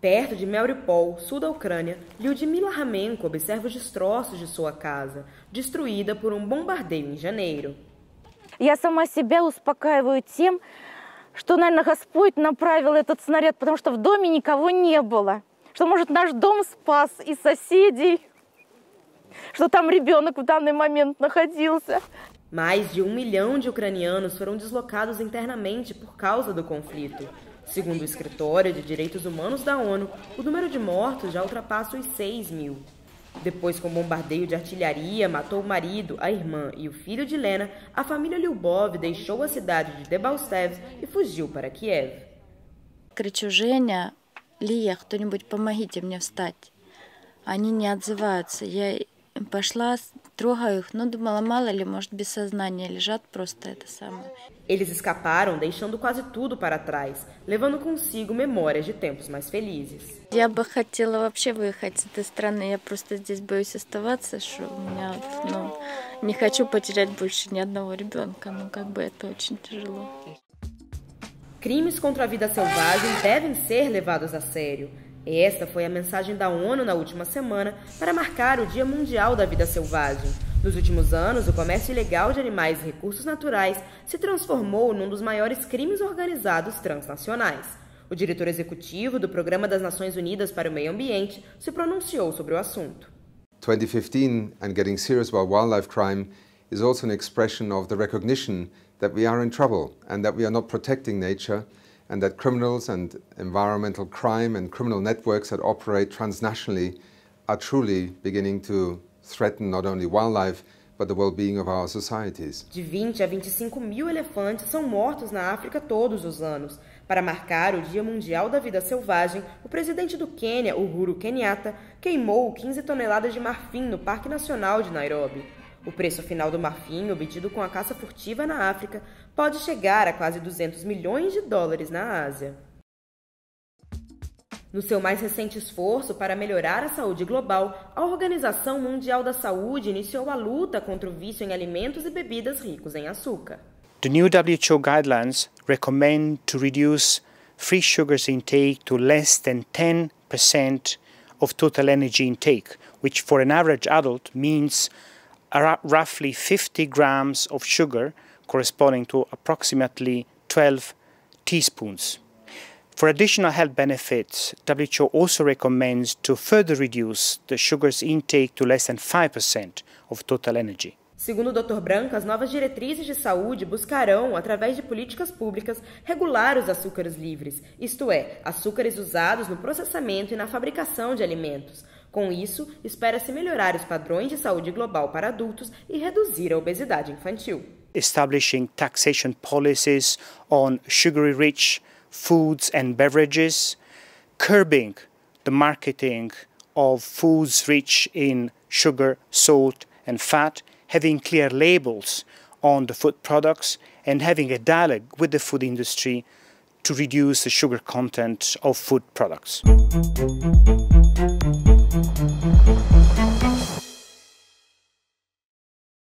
Perto de Melripol, sul da Ucrânia, Lyudmila Ramenko observa os destroços de sua casa, destruída por um bombardeio em janeiro. Я сама себя успокаиваю тем, что, наверное, Господь направил этот снаряд, потому что в доме никого не было, что, может, наш дом спас и соседей что там ребенок в данный момент находился. Mais de um milhão de ucranianos foram deslocados internamente por causa do conflito. Segundo o escritório de direitos humanos da ONU, o número de mortos já ultrapassa os 6 mil. Depois, com bombardeio de artilharia, matou o marido, a irmã e o filho de Lena, a família Lyubov deixou a cidade de Debalstev e fugiu para Kiev. Кричу, Женя, Лия, кто-нибудь помогите мне встать. Они не отзываются. Я пошла, трогаю их, но ну, думала, мало ли, может, без сознания лежат просто это самое. Eles escaparam, deixando quase tudo para trás, levando consigo memórias de tempos mais felizes. Я бы хотела вообще выехать с этой страны, я просто здесь боюсь оставаться, что у меня, ну, не хочу потерять больше ни одного ребенка, ну, как бы это очень тяжело. Crimes contra a vida selvagem devem ser levados a sério. Esta foi a mensagem da ONU na última semana para marcar o Dia Mundial da Vida Selvagem. Nos últimos anos, o comércio ilegal de animais e recursos naturais se transformou num dos maiores crimes organizados transnacionais. O diretor executivo do Programa das Nações Unidas para o Meio Ambiente se pronunciou sobre o assunto. 2015 and getting serious about wildlife crime is also an expression of the recognition that we are in trouble and that we are not protecting nature and that criminals and environmental crime and criminal networks that operate transnationally are truly beginning to threaten not only wildlife, but the well-being of our societies. De 20 a 25 mil elefantes são mortos na África todos os anos. Para marcar o Dia Mundial da Vida Selvagem, o presidente do Quênia, Uhuru Kenyatta, queimou 15 toneladas de marfim no Parque Nacional de Nairobi. O preço final do marfim, obtido com a caça furtiva na África, pode chegar a quase 200 milhões de dólares na Ásia. No seu mais recente esforço para melhorar a saúde global, a Organização Mundial da Saúde iniciou a luta contra o vício em alimentos e bebidas ricos em açúcar. The new WHO guidelines recommend to reduce free sugars intake to less than 10% of total energy intake, which for an average adult means roughly 50 grams of sugar, corresponding to approximately 12 teaspoons. For additional health benefits, WHO also recommends to further reduce the sugar's intake to less than 5% of total energy. Segundo o Dr. Branco, as novas diretrizes de saúde buscarão, através de políticas públicas, regular os açúcares livres, isto é, açúcares usados no processamento e na fabricação de alimentos. Com isso, espera-se melhorar os padrões de saúde global para adultos e reduzir a obesidade infantil. Establishing taxation policies on sugary rich foods and beverages, curbing the marketing of foods rich in sugar, salt and fat. having clear labels on the food products and having a dialogue with the food industry to reduce the sugar content of food products.